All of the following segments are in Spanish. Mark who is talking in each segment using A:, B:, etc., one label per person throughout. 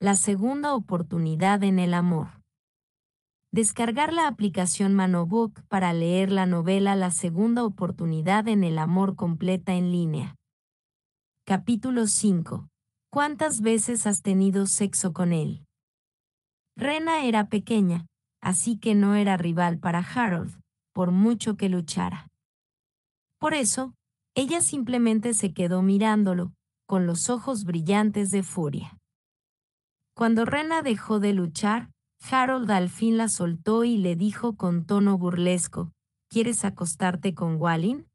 A: la segunda oportunidad en el amor. Descargar la aplicación Manobook para leer la novela La segunda oportunidad en el amor completa en línea. Capítulo 5. ¿Cuántas veces has tenido sexo con él? Rena era pequeña, así que no era rival para Harold, por mucho que luchara. Por eso, ella simplemente se quedó mirándolo, con los ojos brillantes de furia. Cuando Rena dejó de luchar, Harold al fin la soltó y le dijo con tono burlesco, ¿Quieres acostarte con Walin?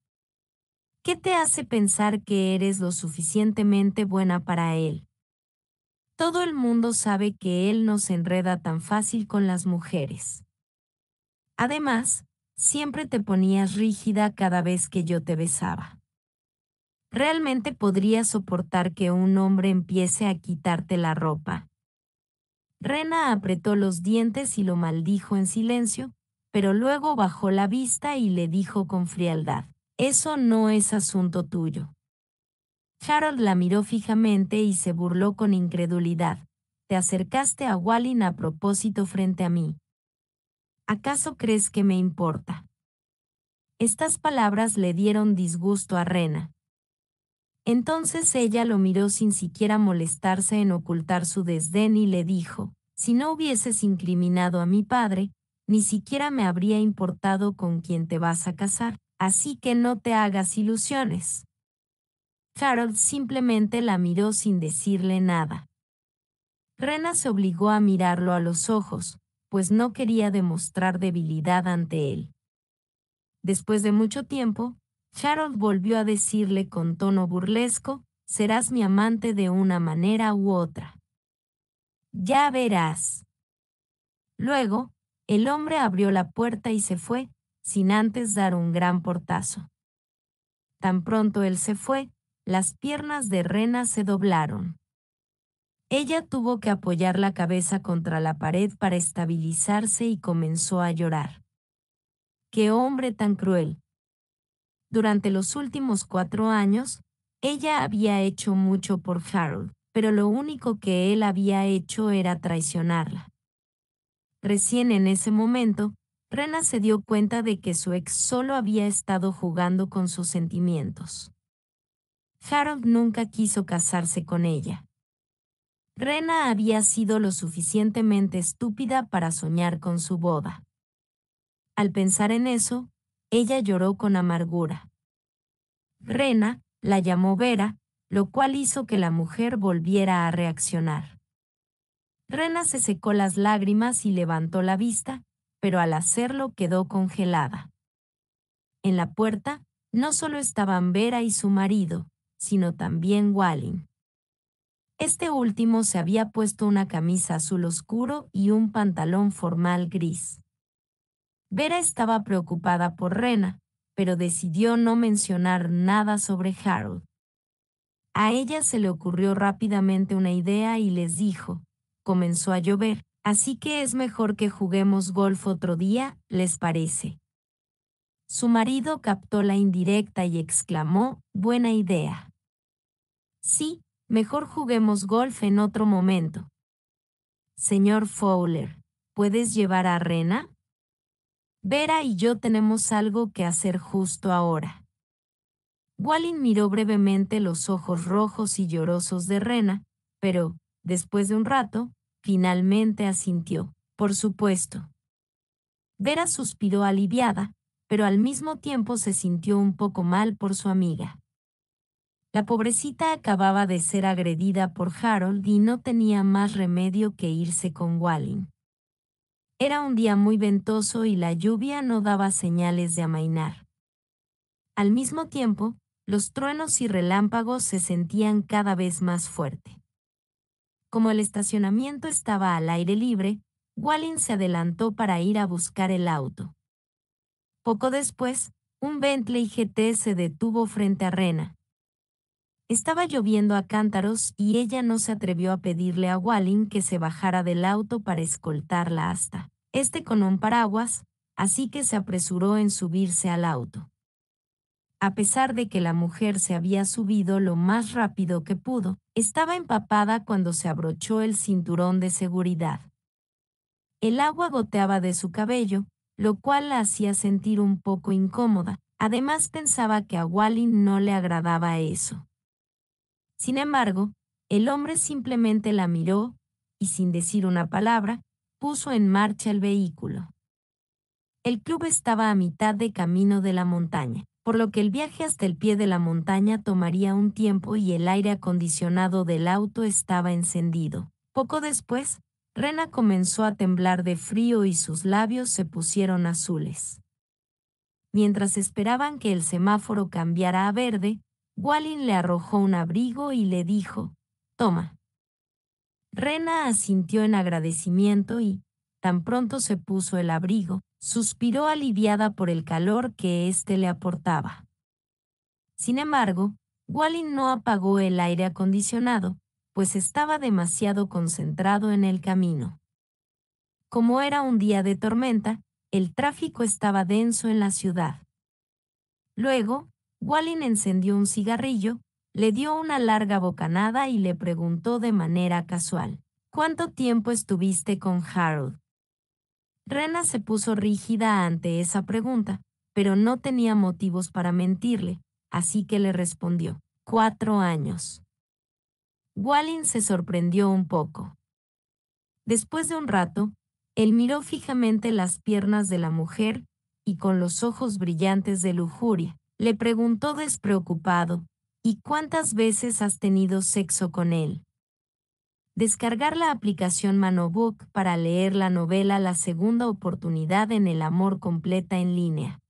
A: ¿Qué te hace pensar que eres lo suficientemente buena para él? Todo el mundo sabe que él no se enreda tan fácil con las mujeres. Además, siempre te ponías rígida cada vez que yo te besaba. ¿Realmente podría soportar que un hombre empiece a quitarte la ropa, Rena apretó los dientes y lo maldijo en silencio, pero luego bajó la vista y le dijo con frialdad, Eso no es asunto tuyo. Harold la miró fijamente y se burló con incredulidad. Te acercaste a Wallin a propósito frente a mí. ¿Acaso crees que me importa? Estas palabras le dieron disgusto a Rena, entonces ella lo miró sin siquiera molestarse en ocultar su desdén y le dijo, si no hubieses incriminado a mi padre, ni siquiera me habría importado con quién te vas a casar, así que no te hagas ilusiones. Harold simplemente la miró sin decirle nada. Rena se obligó a mirarlo a los ojos, pues no quería demostrar debilidad ante él. Después de mucho tiempo, Charlotte volvió a decirle con tono burlesco, serás mi amante de una manera u otra. Ya verás. Luego, el hombre abrió la puerta y se fue, sin antes dar un gran portazo. Tan pronto él se fue, las piernas de Rena se doblaron. Ella tuvo que apoyar la cabeza contra la pared para estabilizarse y comenzó a llorar. ¡Qué hombre tan cruel! Durante los últimos cuatro años, ella había hecho mucho por Harold, pero lo único que él había hecho era traicionarla. Recién en ese momento, Rena se dio cuenta de que su ex solo había estado jugando con sus sentimientos. Harold nunca quiso casarse con ella. Rena había sido lo suficientemente estúpida para soñar con su boda. Al pensar en eso, ella lloró con amargura. Mm. Rena la llamó Vera, lo cual hizo que la mujer volviera a reaccionar. Rena se secó las lágrimas y levantó la vista, pero al hacerlo quedó congelada. En la puerta, no solo estaban Vera y su marido, sino también Walling. Este último se había puesto una camisa azul oscuro y un pantalón formal gris. Vera estaba preocupada por Rena, pero decidió no mencionar nada sobre Harold. A ella se le ocurrió rápidamente una idea y les dijo, comenzó a llover, así que es mejor que juguemos golf otro día, ¿les parece? Su marido captó la indirecta y exclamó, buena idea. Sí, mejor juguemos golf en otro momento. Señor Fowler, ¿puedes llevar a Rena? Vera y yo tenemos algo que hacer justo ahora. Wallin miró brevemente los ojos rojos y llorosos de Rena, pero, después de un rato, finalmente asintió. Por supuesto. Vera suspiró aliviada, pero al mismo tiempo se sintió un poco mal por su amiga. La pobrecita acababa de ser agredida por Harold y no tenía más remedio que irse con Walling. Era un día muy ventoso y la lluvia no daba señales de amainar. Al mismo tiempo, los truenos y relámpagos se sentían cada vez más fuerte. Como el estacionamiento estaba al aire libre, Wallin se adelantó para ir a buscar el auto. Poco después, un Bentley GT se detuvo frente a Rena. Estaba lloviendo a cántaros y ella no se atrevió a pedirle a Wallin que se bajara del auto para escoltarla hasta este con un paraguas, así que se apresuró en subirse al auto. A pesar de que la mujer se había subido lo más rápido que pudo, estaba empapada cuando se abrochó el cinturón de seguridad. El agua goteaba de su cabello, lo cual la hacía sentir un poco incómoda. Además pensaba que a Wally no le agradaba eso. Sin embargo, el hombre simplemente la miró y sin decir una palabra, puso en marcha el vehículo. El club estaba a mitad de camino de la montaña, por lo que el viaje hasta el pie de la montaña tomaría un tiempo y el aire acondicionado del auto estaba encendido. Poco después, Rena comenzó a temblar de frío y sus labios se pusieron azules. Mientras esperaban que el semáforo cambiara a verde, Wallin le arrojó un abrigo y le dijo, Toma, Rena asintió en agradecimiento y, tan pronto se puso el abrigo, suspiró aliviada por el calor que éste le aportaba. Sin embargo, Wallin no apagó el aire acondicionado, pues estaba demasiado concentrado en el camino. Como era un día de tormenta, el tráfico estaba denso en la ciudad. Luego, Wallin encendió un cigarrillo, le dio una larga bocanada y le preguntó de manera casual, ¿cuánto tiempo estuviste con Harold? Rena se puso rígida ante esa pregunta, pero no tenía motivos para mentirle, así que le respondió, cuatro años. Walling se sorprendió un poco. Después de un rato, él miró fijamente las piernas de la mujer y con los ojos brillantes de lujuria, le preguntó despreocupado, ¿Y cuántas veces has tenido sexo con él? Descargar la aplicación Manobook para leer la novela La segunda oportunidad en el amor completa en línea.